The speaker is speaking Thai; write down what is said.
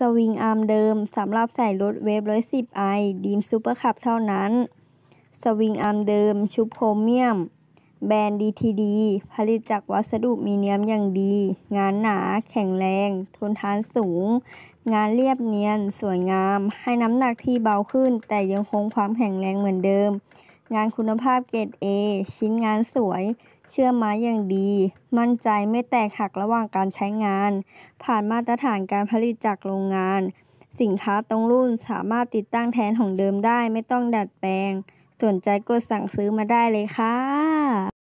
สวิงอาร์มเดิมสำหรับใส่รถเวฟิบไอดีมซูเปอร์คับเท่านั้น สวิงอาร์มเดิมชุบโครเมียม แบรนด์ดีทีดีผลิตจากวัสดุมีเนียมอย่างดี งานหนาแข็งแรง ทนทานสูง งานเรียบเนียน สวยงาม ให้น้ำหนักที่เบาขึ้น แต่ยังคงความแข็งแรงเหมือนเดิมงานคุณภาพเกรด A ชิ้นงานสวย เชื่อมไม้อย่างดี มั่นใจไม่แตกหักระหว่างการใช้งาน ผ่านมาตรฐานการผลิตจากโรงงาน สินค้าตรงรุ่นสามารถติดตั้งแทนของเดิมได้ไม่ต้องดัดแปลง สนใจกดสั่งซื้อมาได้เลยค่ะ